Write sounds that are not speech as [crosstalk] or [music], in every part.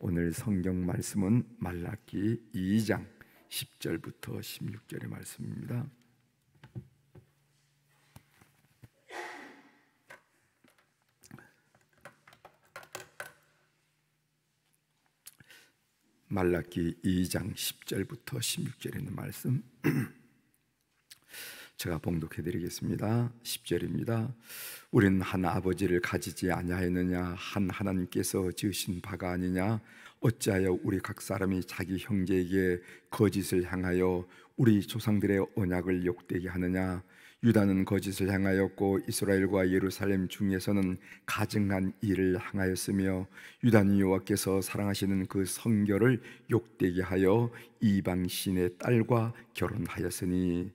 오늘 성경 말씀은 말라기 2장 10절부터 16절의 말씀입니다. 말라기 2장 10절부터 16절에 있는 말씀 [clears throat] 제가 봉독해 드리겠습니다. 10절입니다. 우리는 한 아버지를 가지지 아니하였느냐 한 하나님께서 지으신 바가 아니냐 어찌하여 우리 각 사람이 자기 형제에게 거짓을 향하여 우리 조상들의 언약을 욕되게 하느냐 유다는 거짓을 향하였고 이스라엘과 예루살렘 중에서는 가증한 일을 향하였으며 유다는 여호와께서 사랑하시는 그 성결을 욕되게 하여 이방 신의 딸과 결혼하였으니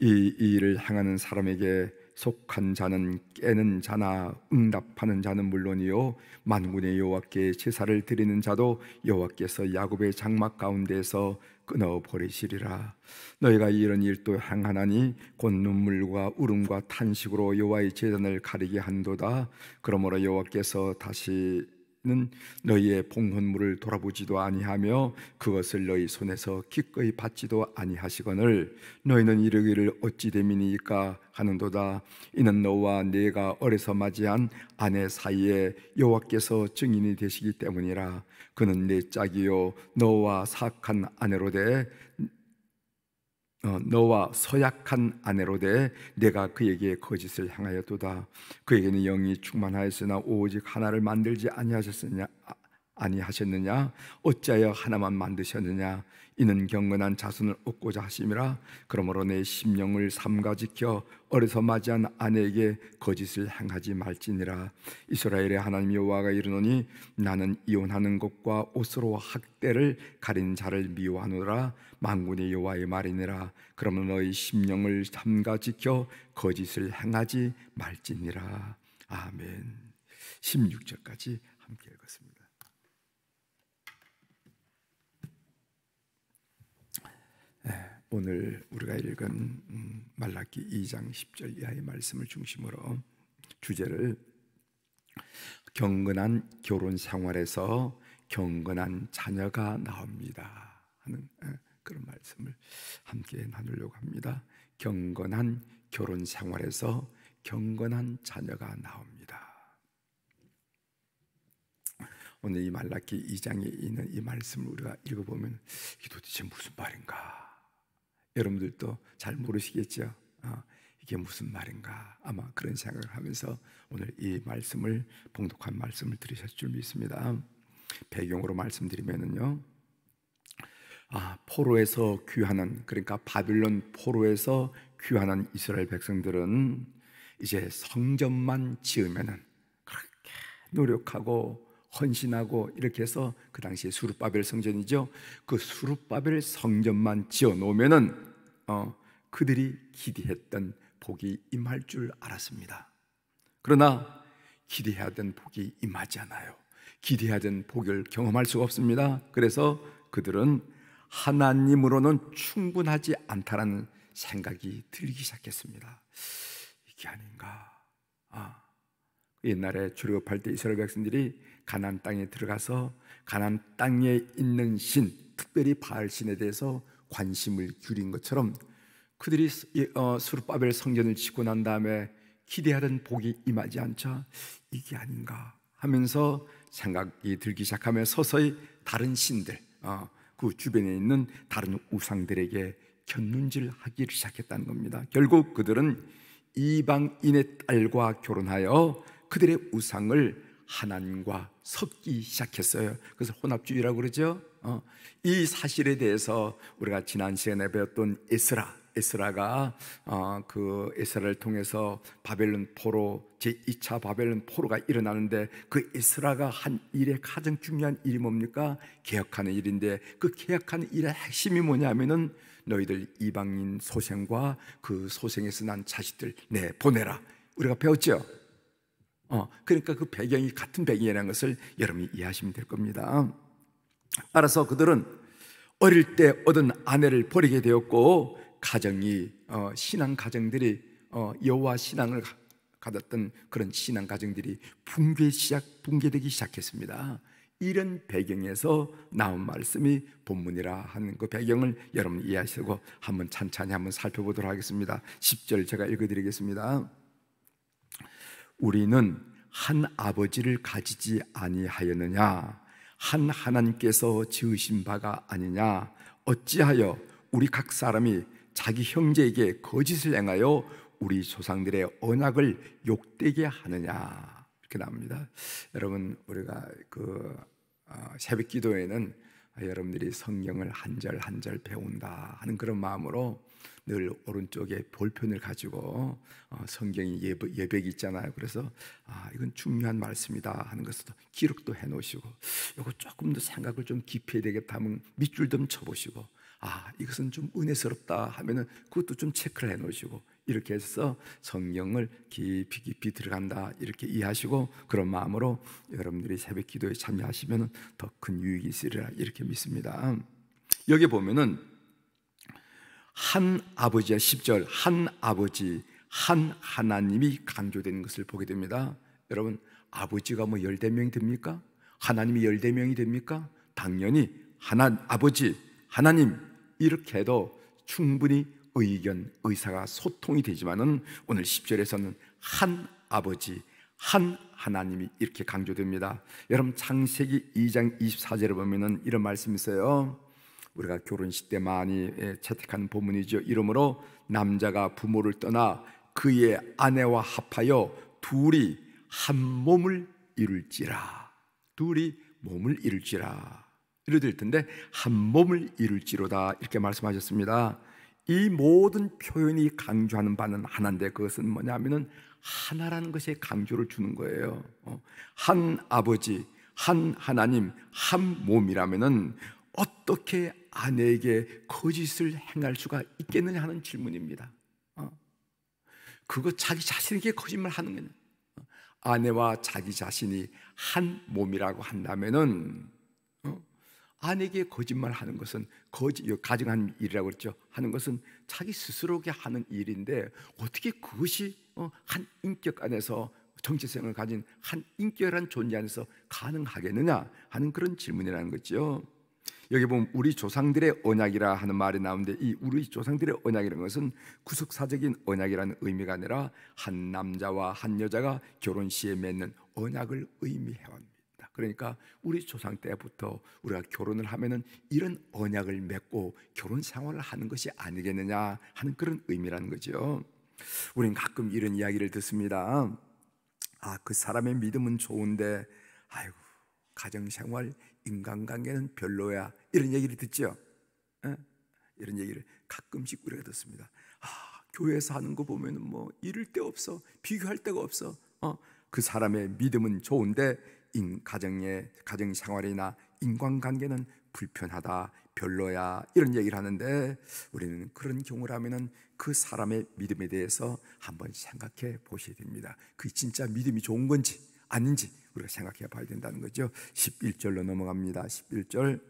이 일을 향하는 사람에게 속한 자는 깨는 자나 응답하는 자는 물론이요 만군의 여호와께 제사를 드리는 자도 여호와께서 야곱의 장막 가운데에서 끊어 버리시리라 너희가 이런 일도 항하나니 곧 눈물과 울음과 탄식으로 여호와의 재단을 가리게 한도다 그러므로 여호와께서 다시 는 너희의 봉헌물을 돌아보지도 아니하며 그것을 너희 손에서 기꺼이 받지도 아니하시거늘 너희는 이르기를 어찌 됨이니까 하는도다 이는 너와 네가 어려서 맞이한 아내 사이에 여호와께서 증인이 되시기 때문이라 그는 내 짝이요 너와 사악한 아내로되 어, 너와 서약한 아내로 되 내가 그에게 거짓을 향하였도다 그에게는 영이 충만하였으나 오직 하나를 만들지 아니하셨느냐 아, 아니하셨느냐 어찌하여 하나만 만드셨느냐 이는 경건한 자손을 얻고자 하심이라 그러므로 내 심령을 삼가 지켜 어려서 맞이한 아내에게 거짓을 행하지 말지니라 이스라엘의 하나님 여호와가 이르노니 나는 이혼하는 것과 옷으로 학대를 가린 자를 미워하노라 만군의 여호와의 말이니라 그러므로 너희 심령을 삼가 지켜 거짓을 행하지 말지니라 아멘 16절까지 함께 읽었습니다 오늘 우리가 읽은 음, 말라기 2장 10절 이하의 말씀을 중심으로 주제를 경건한 결혼 생활에서 경건한 자녀가 나옵니다 하는 예, 그런 말씀을 함께 나누려고 합니다. 경건한 결혼 생활에서 경건한 자녀가 나옵니다. 오늘 이 말라기 2장에 있는 이 말씀을 우리가 읽어보면 이 도대체 무슨 말인가 여러분들도 잘 모르시겠죠? 아, 이게 무슨 말인가? 아마 그런 생각을 하면서 오늘 이 말씀을 봉독한 말씀을 들으셨을 줄 믿습니다. 배경으로 말씀드리면은요. 아, 포로에서 귀환한 그러니까 바빌론 포로에서 귀환한 이스라엘 백성들은 이제 성전만 지으면은 그렇게 노력하고 헌신하고 이렇게 해서 그 당시에 수르바벨 성전이죠. 그 수르바벨 성전만 지어 놓으면은 어, 그들이 기대했던 복이 임할 줄 알았습니다. 그러나 기대하던 복이 임하지 않아요. 기대하던 복을 경험할 수가 없습니다. 그래서 그들은 하나님으로는 충분하지 않다라는 생각이 들기 시작했습니다. 이게 아닌가? 옛날에 출애굽할 때 이스라엘 백성들이 가나안 땅에 들어가서 가나안 땅에 있는 신, 특별히 바알 신에 대해서 관심을 기울인 것처럼 그들이 어, 수르바벨 성전을 짓고 난 다음에 기대하던 복이 임하지 않자 이게 아닌가 하면서 생각이 들기 시작하며 서서히 다른 신들, 어, 그 주변에 있는 다른 우상들에게 견눈질하기를 시작했다는 겁니다. 결국 그들은 이방인의 딸과 결혼하여 그들의 우상을 하나님과 섞기 시작했어요. 그래서 혼합주의라고 그러죠. 어, 이 사실에 대해서 우리가 지난 시간에 배웠던 에스라, 에스라가 어, 그 에스라를 통해서 바벨론 포로 제 2차 바벨론 포로가 일어나는데 그 에스라가 한 일의 가장 중요한 일이 뭡니까? 개혁하는 일인데 그 개혁하는 일의 핵심이 뭐냐면은 너희들 이방인 소생과 그 소생에서 난 자식들 내 보내라. 우리가 배웠죠. 어, 그러니까 그 배경이 같은 배경이라는 것을 여러분이 이해하시면 될 겁니다. 따라서 그들은 어릴 때 얻은 아내를 버리게 되었고 가정이 어, 신앙 가정들이 어, 여호와 신앙을 가졌던 그런 신앙 가정들이 붕괴 시작 붕괴되기 시작했습니다. 이런 배경에서 나온 말씀이 본문이라 하는 그 배경을 여러분 이해하시고 한번 찬찬히 한번 살펴보도록 하겠습니다. 10절 제가 읽어드리겠습니다. 우리는 한 아버지를 가지지 아니하였느냐? 한 하나님께서 지으신 바가 아니냐? 어찌하여 우리 각 사람이 자기 형제에게 거짓을 행하여 우리 조상들의 언약을 욕되게 하느냐? 이렇게 나옵니다. 여러분, 우리가 그 아, 새벽 기도에는 여러분들이 성경을 한 절 한 절 배운다 하는 그런 마음으로 늘 오른쪽에 볼펜을 가지고 어, 성경이 예배, 예배기 있잖아요. 그래서 아 이건 중요한 말씀이다 하는 것을 기록도 해놓으시고 이거 조금 더 생각을 좀 깊이 해야 되겠다 하면 밑줄 좀 쳐보시고 아 이것은 좀 은혜스럽다 하면은 그것도 좀 체크를 해놓으시고 이렇게 해서 성경을 깊이 깊이 들어간다 이렇게 이해하시고 그런 마음으로 여러분들이 새벽 기도에 참여하시면 더 큰 유익이 있으리라 이렇게 믿습니다. 여기 보면은 한아버지의 10절 한 아버지 한 하나님이 강조되는 것을 보게 됩니다. 여러분 아버지가 뭐 열대 명이 됩니까? 하나님이 열대 명이 됩니까? 당연히 하나 아버지 하나님 이렇게 해도 충분히 의견 의사가 소통이 되지만은 오늘 10절에서는 한 아버지 한 하나님이 이렇게 강조됩니다. 여러분 창세기 2장 24절에 보면은 이런 말씀이 있어요. 우리가 결혼식 때 많이 예, 채택한 본문이죠. 이러므로 남자가 부모를 떠나 그의 아내와 합하여 둘이 한 몸을 이룰지라. 둘이 몸을 이룰지라. 이르될 텐데 한 몸을 이룰지로다 이렇게 말씀하셨습니다. 이 모든 표현이 강조하는 바는 하나인데 그것은 뭐냐면은 하나라는 것에 강조를 주는 거예요. 어, 한 아버지, 한 하나님, 한 몸이라면은 어떻게 아내에게 거짓을 행할 수가 있겠느냐 하는 질문입니다. 어. 그거 자기 자신에게 거짓말 하는 거냐? 어. 아내와 자기 자신이 한 몸이라고 한다면은 어? 아내에게 거짓말 하는 것은 거짓 가정한 일이라고 그랬죠. 하는 것은 자기 스스로에게 하는 일인데 어떻게 그것이 어, 한 인격 안에서 정체성을 가진 한 인격이란 존재 안에서 가능하겠느냐 하는 그런 질문이라는 거죠. 여기 보면 우리 조상들의 언약이라 하는 말이 나오는데 이 우리 조상들의 언약이라는 것은 구속사적인 언약이라는 의미가 아니라 한 남자와 한 여자가 결혼 시에 맺는 언약을 의미해 왔습니다. 그러니까 우리 조상 때부터 우리가 결혼을 하면은 이런 언약을 맺고 결혼 생활을 하는 것이 아니겠느냐 하는 그런 의미라는 거죠. 우린 가끔 이런 이야기를 듣습니다. 아, 그 사람의 믿음은 좋은데 아이고 가정 생활 인간관계는 별로야. 이런 얘기를 듣죠? 에? 예? 이런 얘기를 가끔씩 우리가 듣습니다. 아, 교회에서 하는 거 보면은 뭐 이럴 데 없어. 비교할 데가 없어. 어, 그 사람의 믿음은 좋은데 인 가정의 가정 생활이나 인간관계는 불편하다. 별로야. 이런 얘기를 하는데 우리는 그런 경우라면은 그 사람의 믿음에 대해서 한번 생각해 보셔야 됩니다. 그게 진짜 믿음이 좋은 건지 아닌지 우리가 생각해 봐야 된다는 거죠. 11절로 넘어갑니다. 11절.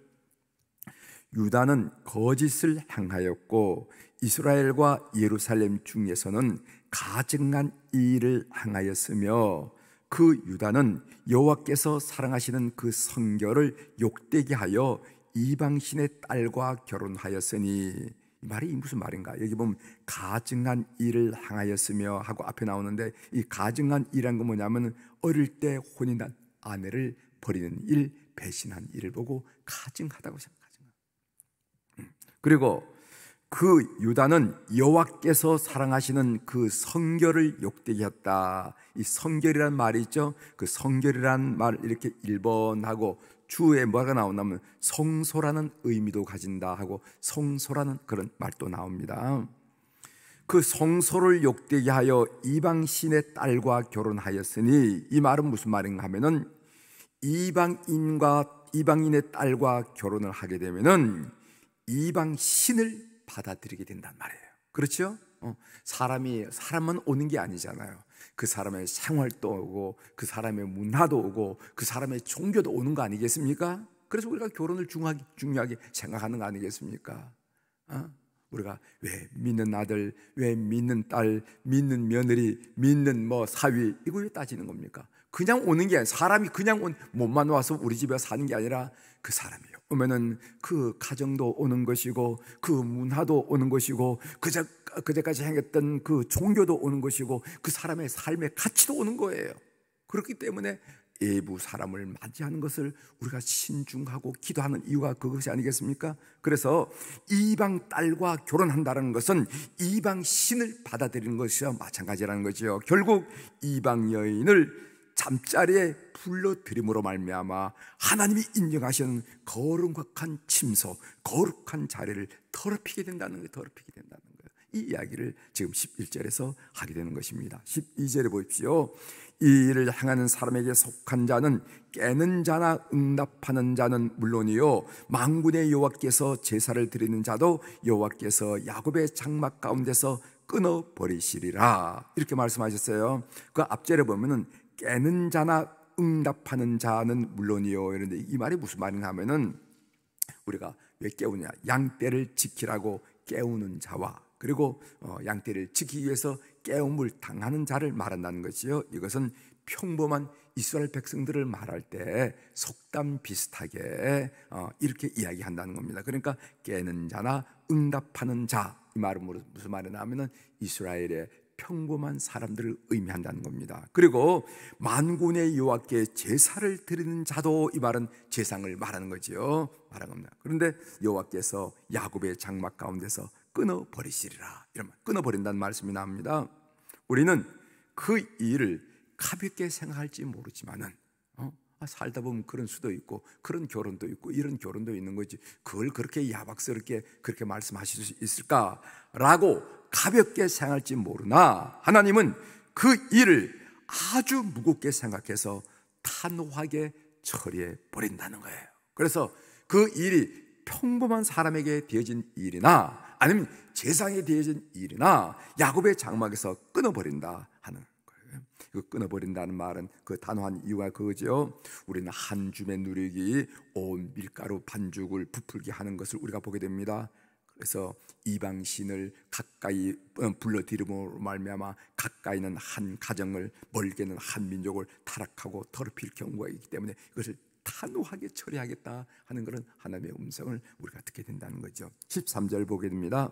유다는 거짓을 행하였고 이스라엘과 예루살렘 중에서는 가증한 일을 행하였으며 그 유다는 여호와께서 사랑하시는 그 성결을 욕되게 하여 이방신의 딸과 결혼하였으니 이 말이 무슨 말인가? 여기 보면 가증한 일을 항하였으며 하고 앞에 나오는데 이 가증한 일이란 건 뭐냐면 어릴 때 혼인한 아내를 버리는 일, 배신한 일을 보고 가증하다고 생각하죠. 음. 그리고 그 유다는 여호와께서 사랑하시는 그 성결을 욕되게 했다. 이 성결이란 말이 있죠. 그 성결이란 말 이렇게 1번하고 주에 뭐가 나오냐면 성소라는 의미도 가진다 하고 성소라는 그런 말도 나옵니다. 그 성소를 욕되게 하여 이방 신의 딸과 결혼하였으니 이 말은 무슨 말인가 하면은 이방인과 이방인의 딸과 결혼을 하게 되면은 이방 신을 받아들이게 된단 말이에요. 그렇죠? 어, 사람이 사람만 오는 게 아니잖아요. 그 사람의 생활도 오고 그 사람의 문화도 오고 그 사람의 종교도 오는 거 아니겠습니까? 그래서 우리가 결혼을 중하게 중요하게 생각하는 거 아니겠습니까? 어? 우리가 왜 믿는 아들, 왜 믿는 딸, 믿는 며느리, 믿는 뭐 사위 이걸 왜 따지는 겁니까? 그냥 오는 게 아니라 사람이 그냥 온 몸만 와서 우리 집에 사는 게 아니라 그 사람이 요 오면은 그 가정도 오는 것이고 그 문화도 오는 것이고 그저 그제까지 행했던 그 종교도 오는 것이고 그 사람의 삶의 가치도 오는 거예요. 그렇기 때문에 예부 사람을 맞이하는 것을 우리가 신중하고 기도하는 이유가 그것이 아니겠습니까? 그래서 이방 딸과 결혼한다는 것은 이방 신을 받아들이는 것이와 마찬가지라는 거죠 결국 이방 여인을 잠자리에 불러들임으로 말미암아 하나님이 인정하시는 거룩한 침소, 거룩한 자리를 더럽히게 된다는 거예요. 더럽히게 된다는 거예요. 이 이야기를 지금 11절에서 하게 되는 것입니다. 12절에 보십시오. 이 일을 행하는 사람에게 속한 자는 깨는 자나 응답하는 자는 물론이요 망군의 여호와께서 제사를 드리는 자도 여호와께서 야곱의 장막 가운데서 끊어 버리시리라 이렇게 말씀하셨어요. 그 앞절에 보면은 깨는 자나 응답하는 자는 물론이요. 그런데 이 말이 무슨 말이냐 하면은 우리가 왜 깨우냐? 양떼를 지키라고 깨우는 자와 그리고 어, 양떼를 지키기 위해서 깨움을 당하는 자를 말한다는 것이요. 이것은 평범한 이스라엘 백성들을 말할 때 속담 비슷하게 어, 이렇게 이야기한다는 겁니다. 그러니까 깨는 자나 응답하는 자 이 말은 무슨 말이냐 하면은 이스라엘의 평범한 사람들을 의미한다는 겁니다. 그리고 만군의 여호와께 제사를 드리는 자도 이 말은 제상을 말하는 거지요. 말하는 겁니다. 그런데 여호와께서 야곱의 장막 가운데서 끊어 버리시리라. 이런 말, 끊어 버린다는 말씀이 나옵니다. 우리는 그 일을 가볍게 생각할지 모르지만은 어? 아, 살다 보면 그런 수도 있고 그런 결혼도 있고 이런 결혼도 있는 거지 그걸 그렇게 야박스럽게 그렇게 말씀하실 수 있을까라고 가볍게 생각할지 모르나 하나님은 그 일을 아주 무겁게 생각해서 탄호하게 처리해 버린다는 거예요. 그래서 그 일이 평범한 사람에게 되어진 일이나 아니면 재상에 되어진 일이나 야곱의 장막에서 끊어버린다 하는 거예요. 그 끊어버린다는 말은 그 단호한 이유가 그거죠. 우리는 한 줌의 누리기 온 밀가루 반죽을 부풀게 하는 것을 우리가 보게 됩니다. 그래서 이방 신을 가까이 어, 불러 들음으로 말미암아 가까이는 한 가정을 멀게는 한 민족을 타락하고 더럽힐 경우가 있기 때문에 그것을 탄호하게 처리하겠다 하는 것은 하나님의 음성을 우리가 듣게 된다는 거죠. 13절 보게 됩니다.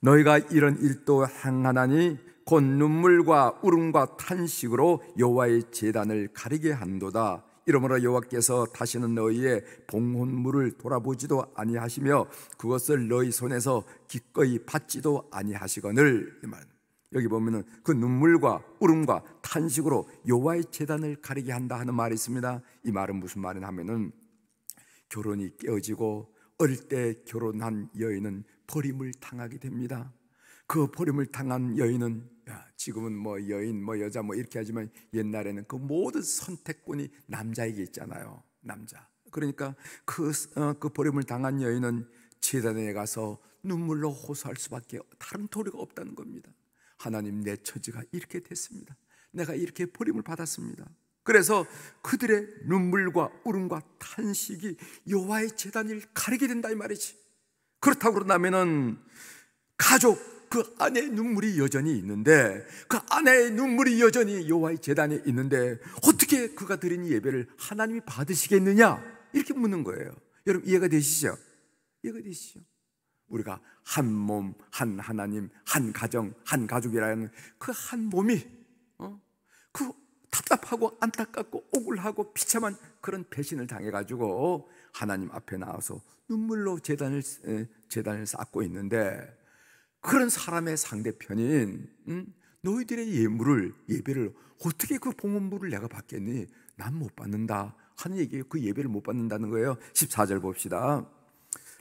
너희가 이런 일도 행하나니 곧 눈물과 울음과 탄식으로 여호와의 재단을 가리게 한도다. 이러므로 여호와께서 다시는 너희의 봉헌물을 돌아보지도 아니하시며 그것을 너희 손에서 기꺼이 받지도 아니하시거늘 이 말. 여기 보면은 그 눈물과 울음과 탄식으로 여호와의 재단을 가리게 한다 하는 말이 있습니다. 이 말은 무슨 말이냐 하면은 결혼이 깨어지고 어릴 때 결혼한 여인은 버림을 당하게 됩니다. 그 버림을 당한 여인은 지금은 뭐 여인, 뭐 여자, 뭐 이렇게 하지만 옛날에는 그 모든 선택권이 남자에게 있잖아요. 남자. 그러니까 그, 어, 그 버림을 당한 여인은 재단에 가서 눈물로 호소할 수밖에 다른 도리가 없다는 겁니다. 하나님 내 처지가 이렇게 됐습니다. 내가 이렇게 버림을 받았습니다. 그래서 그들의 눈물과 울음과 탄식이 여호와의 재단을 가리게 된다 이 말이지. 그렇다고 그러면은 가족, 그 안에 눈물이 여전히 있는데 그 안에 눈물이 여전히 여호와의 재단에 있는데 어떻게 그가 드린 예배를 하나님이 받으시겠느냐 이렇게 묻는 거예요. 여러분 이해가 되시죠? 이해가 되시죠? 우리가 한 몸, 한 하나님, 한 가정, 한 가족이라는 그 한 몸이 어? 그 답답하고 안타깝고 억울하고 비참한 그런 배신을 당해가지고 하나님 앞에 나와서 눈물로 재단을 재단을 쌓고 있는데 그런 사람의 상대편인 음? 너희들의 예물을 예배를 어떻게 그 봉헌물을 내가 받겠니? 난 못 받는다 하는 얘기예요. 그 예배를 못 받는다는 거예요. 14절 봅시다.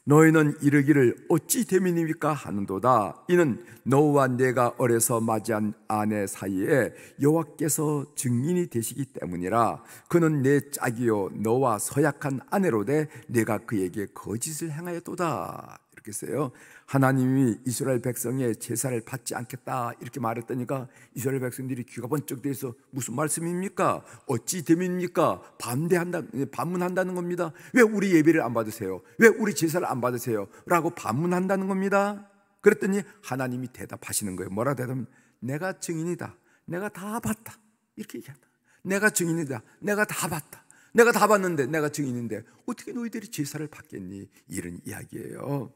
너희는 이르기를 어찌 대민입니까 하는도다 이는 너와 내가 어려서 맞이한 아내 사이에 여호와께서 증인이 되시기 때문이라 그는 내 짝이요 너와 서약한 아내로 되 내가 그에게 거짓을 행하였도다 그렇게 요 하나님이 이스라엘 백성의 제사를 받지 않겠다 이렇게 말했더니까 이스라엘 백성들이 귀가 번쩍 돼서 무슨 말씀입니까? 어찌 됩입니까 반대한다 반문한다는 겁니다. 왜 우리 예배를 안 받으세요? 왜 우리 제사를 안 받으세요? 라고 반문한다는 겁니다. 그랬더니 하나님이 대답하시는 거예요. 뭐라 대답하면 내가 증인이다. 내가 다 봤다. 이렇게 얘기한다. 내가 증인이다. 내가 다 봤다. 내가 다 봤는데 내가 증인인데 어떻게 너희들이 제사를 받겠니? 이런 이야기예요.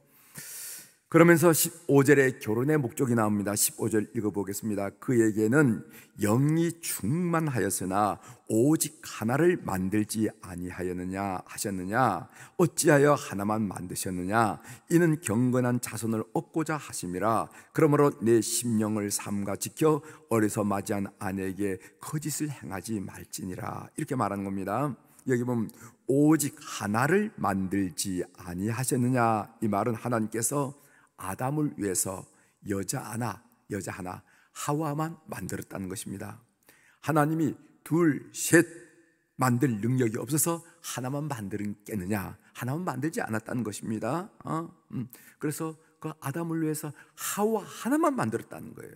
그러면서 1 5절에 결혼의 목적이 나옵니다. 15절 읽어보겠습니다. 그에게는 영이 충만하였으나 오직 하나를 만들지 아니하였느냐 하셨느냐 어찌하여 하나만 만드셨느냐 이는 경건한 자손을 얻고자 하심이라 그러므로 내 심령을 삼가 지켜 어려서 맞이한 아내에게 거짓을 행하지 말지니라 이렇게 말하는 겁니다. 여기 보면 오직 하나를 만들지 아니하셨느냐 이 말은 하나님께서 아담을 위해서 여자 하나, 여자 하나, 하와만 만들었다는 것입니다. 하나님이 둘, 셋 만들 능력이 없어서 하나만 만들겠느냐? 하나만 만들지 않았다는 것입니다. 어? 음. 그래서 그 아담을 위해서 하와 하나만 만들었다는 거예요.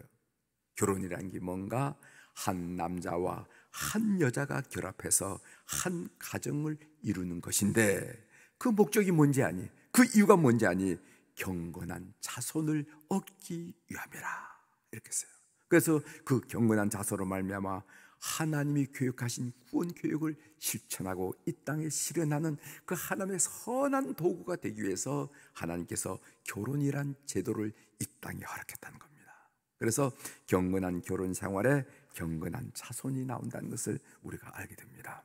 결혼이란 게 뭔가 한 남자와 한 여자가 결합해서 한 가정을 이루는 것인데 그 목적이 뭔지 아니? 그 이유가 뭔지 아니? 경건한 자손을 얻기 위함이라 이렇게 써요. 그래서 그 경건한 자손으로 말미암아 하나님이 교육하신 구원 교육을 실천하고 이 땅에 실현하는 그 하나님의 선한 도구가 되기 위해서 하나님께서 결혼이란 제도를 이 땅에 허락했다는 겁니다. 그래서 경건한 결혼 생활에 경건한 자손이 나온다는 것을 우리가 알게 됩니다.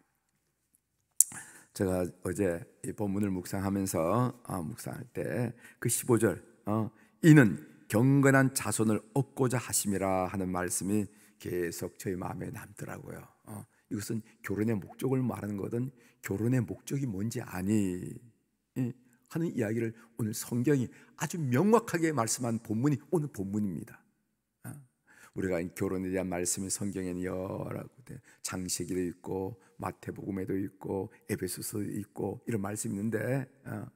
제가 어제 이 본문을 묵상하면서 아, 묵상할 때 그 15절 어, 이는 경건한 자손을 얻고자 하심이라 하는 말씀이 계속 저희 마음에 남더라고요. 어, 이것은 결혼의 목적을 말하는 거든 결혼의 목적이 뭔지 아니 하는 이야기를 오늘 성경이 아주 명확하게 말씀한 본문이 오늘 본문입니다. 어, 우리가 결혼에 대한 말씀이 성경에는 여러 군 장식이 있고 마태복음에도 있고 에베소서에 도 있고 이런 말씀이 있는데 어,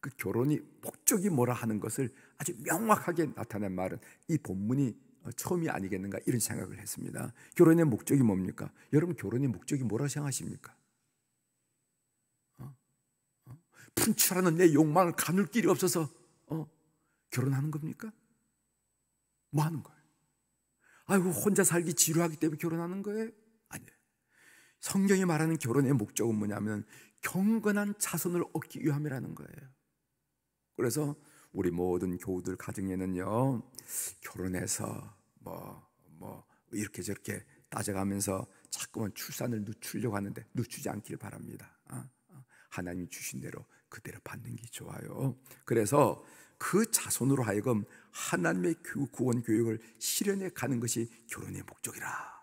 그 결혼이 목적이 뭐라 하는 것을 아주 명확하게 나타낸 말은 이 본문이 어, 처음이 아니겠는가 이런 생각을 했습니다. 결혼의 목적이 뭡니까? 여러분 결혼의 목적이 뭐라 생각하십니까? 분출하는 어? 내 욕망을 가눌 길이 없어서 어? 결혼하는 겁니까? 뭐 하는 거예요? 아이고 혼자 살기 지루하기 때문에 결혼하는 거예요? 성경이 말하는 결혼의 목적은 뭐냐면 경건한 자손을 얻기 위함이라는 거예요. 그래서 우리 모든 교우들 가정에는요 결혼해서 뭐뭐 뭐 이렇게 저렇게 따져가면서 자꾸만 출산을 늦추려고 하는데 늦추지 않기를 바랍니다. 어? 어? 하나님이 주신 대로 그대로 받는 게 좋아요. 그래서 그 자손으로 하여금 하나님의 그 구원 교육을 실현해 가는 것이 결혼의 목적이라.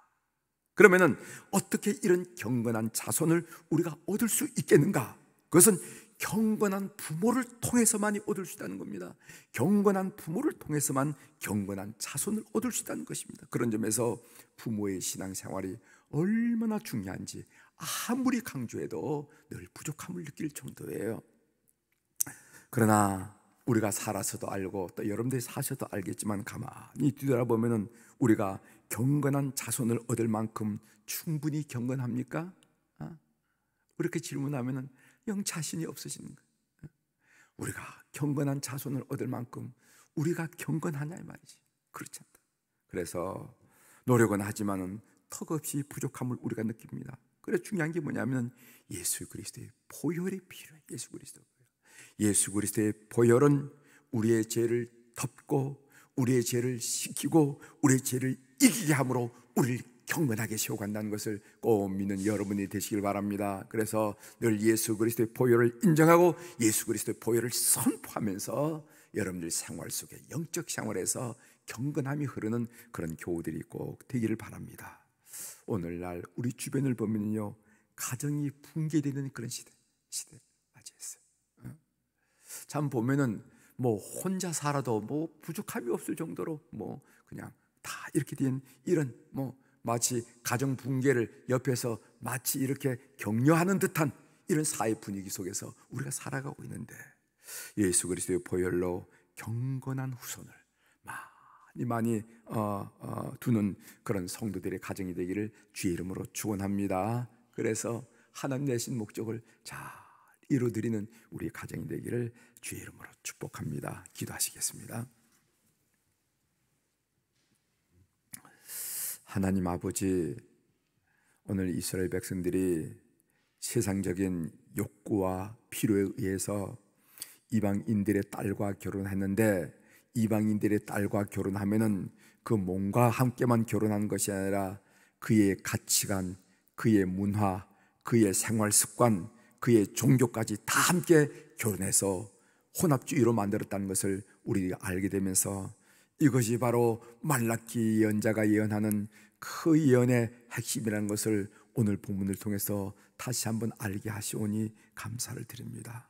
그러면은 어떻게 이런 경건한 자손을 우리가 얻을 수 있겠는가? 그것은 경건한 부모를 통해서만이 얻을 수 있다는 겁니다. 경건한 부모를 통해서만 경건한 자손을 얻을 수 있다는 것입니다. 그런 점에서 부모의 신앙생활이 얼마나 중요한지 아무리 강조해도 늘 부족함을 느낄 정도예요. 그러나 우리가 살아서도 알고 또 여러분들이 사셔도 알겠지만 가만히 뒤돌아보면은 우리가 경건한 자손을 얻을 만큼 충분히 경건합니까? 어? 그렇게 질문하면 영 자신이 없어지는 거예요. 우리가 경건한 자손을 얻을 만큼 우리가 경건하냐 이 말이지. 그렇지 않다. 그래서 노력은 하지만 턱없이 부족함을 우리가 느낍니다. 그래 중요한 게 뭐냐면 예수 그리스도의 보혈이 필요해. 예수 그리스도 예수 그리스도의 보혈은 우리의 죄를 덮고 우리의 죄를 식히고 우리의 죄를 이기게 함으로 우리를 경건하게 세워간다는 것을 꼭 믿는 여러분이 되시길 바랍니다. 그래서 늘 예수 그리스도의 보혈을 인정하고 예수 그리스도의 보혈을 선포하면서 여러분들 생활 속에 영적 생활에서 경건함이 흐르는 그런 교우들이 꼭 되기를 바랍니다. 오늘날 우리 주변을 보면요 가정이 붕괴되는 그런 시대 시대 맞이했어요. 참 보면은 뭐 혼자 살아도 뭐 부족함이 없을 정도로 뭐 그냥 다 이렇게 된 이런 뭐 마치 가정 붕괴를 옆에서 마치 이렇게 격려하는 듯한 이런 사회 분위기 속에서 우리가 살아가고 있는데 예수 그리스도의 보혈로 경건한 후손을 많이 많이 어, 어, 두는 그런 성도들의 가정이 되기를 주의 이름으로 축원합니다. 그래서 하나님 내신 목적을 잘 이루드리는 우리 가정이 되기를 주의 이름으로 축복합니다. 기도하시겠습니다. 하나님 아버지, 오늘 이스라엘 백성들이 세상적인 욕구와 필요에 의해서 이방인들의 딸과 결혼했는데 이방인들의 딸과 결혼하면은 그 몸과 함께만 결혼한 것이 아니라 그의 가치관, 그의 문화, 그의 생활 습관, 그의 종교까지 다 함께 결혼해서 혼합주의로 만들었다는 것을 우리가 알게 되면서 이것이 바로 말라키 예언자가 예언하는 그 예언의 핵심이라는 것을 오늘 본문을 통해서 다시 한번 알게 하시오니 감사를 드립니다.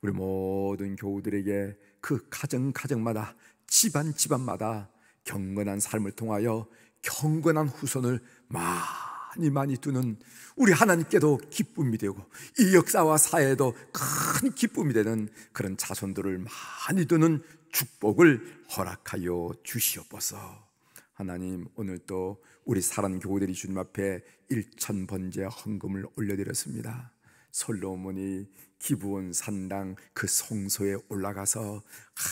우리 모든 교우들에게 그 가정 가정마다 집안 집안마다 경건한 삶을 통하여 경건한 후손을 많이 많이 두는 우리 하나님께도 기쁨이 되고 이 역사와 사회에도 큰 기쁨이 되는 그런 자손들을 많이 두는 축복을 허락하여 주시옵소서. 하나님 오늘도 우리 사랑 교우들이 주님 앞에 1천 번째 헌금을 올려드렸습니다. 솔로몬이 기부원 산당 그 성소에 올라가서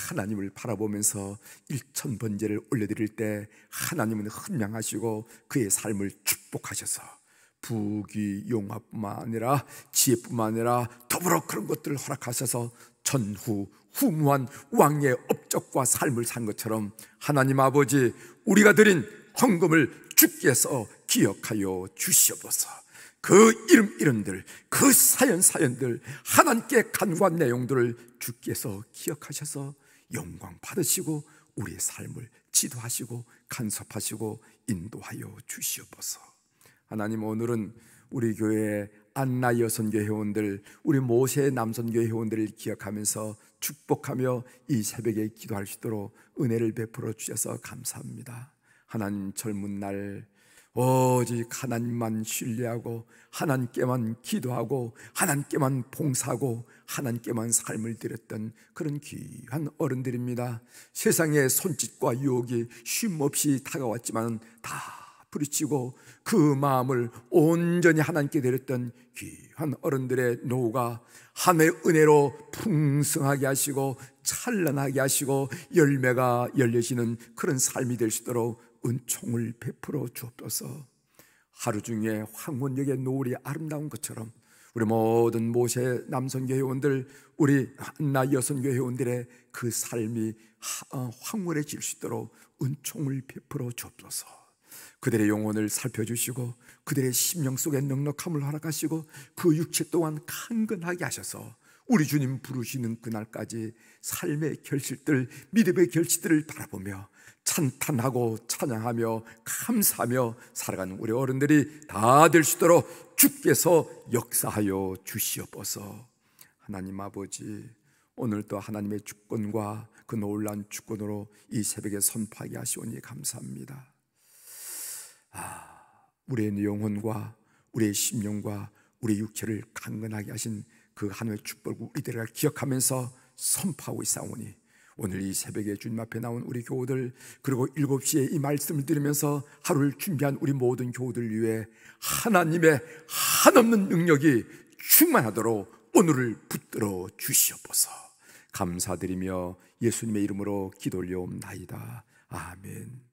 하나님을 바라보면서 일천 번제를 올려드릴 때 하나님은 흔명하시고 그의 삶을 축복하셔서 부귀 용화뿐만 아니라 지혜뿐만 아니라 더불어 그런 것들을 허락하셔서 전후 훌륭한 왕의 업적과 삶을 산 것처럼 하나님 아버지 우리가 드린 헌금을 주께서 기억하여 주시옵소서. 그 이름 이름들, 그 사연 사연들, 하나님께 간구한 내용들을 주께서 기억하셔서 영광 받으시고 우리의 삶을 지도하시고 간섭하시고 인도하여 주시옵소서. 하나님 오늘은 우리 교회 안나 여선교 회원들, 우리 모세 남선교 회원들을 기억하면서 축복하며 이 새벽에 기도할 수 있도록 은혜를 베풀어 주셔서 감사합니다. 하나님 젊은 날 오직 하나님만 신뢰하고 하나님께만 기도하고 하나님께만 봉사하고 하나님께만 삶을 드렸던 그런 귀한 어른들입니다. 세상의 손짓과 유혹이 쉼없이 다가왔지만 다 부딪치고그 마음을 온전히 하나님께 드렸던 귀한 어른들의 노후가 하나의 은혜로 풍성하게 하시고 찬란하게 하시고 열매가 열려지는 그런 삶이 될 수 있도록 은총을 베풀어 주옵소서 하루 중에 황혼역의 노을이 아름다운 것처럼 우리 모든 모세 남성교회원들 우리 한나 여성교회원들의 그 삶이 어, 황홀해질 수 있도록 은총을 베풀어 주옵소서 그들의 영혼을 살펴주시고 그들의 심령 속에 넉넉함을 허락하시고 그 육체 또한 강건하게 하셔서 우리 주님 부르시는 그날까지 삶의 결실들, 믿음의 결실들을 바라보며 찬탄하고 찬양하며 감사하며 살아가는 우리 어른들이 다 될 수 있도록 주께서 역사하여 주시옵소서. 하나님 아버지, 오늘도 하나님의 주권과 그 놀란 주권으로 이 새벽에 선포하게 하시오니 감사합니다. 아, 우리의 영혼과 우리의 심령과 우리 육체를 강건하게 하신 그하늘의 축복을 우리들을 기억하면서 선포하고 있사오니 오늘 이 새벽에 주님 앞에 나온 우리 교우들 그리고 7시에 이 말씀을 들으면서 하루를 준비한 우리 모든 교우들 위해 하나님의 한없는 능력이 충만하도록 오늘을 붙들어 주시옵소서 감사드리며 예수님의 이름으로 기도 올려옵나이다 아멘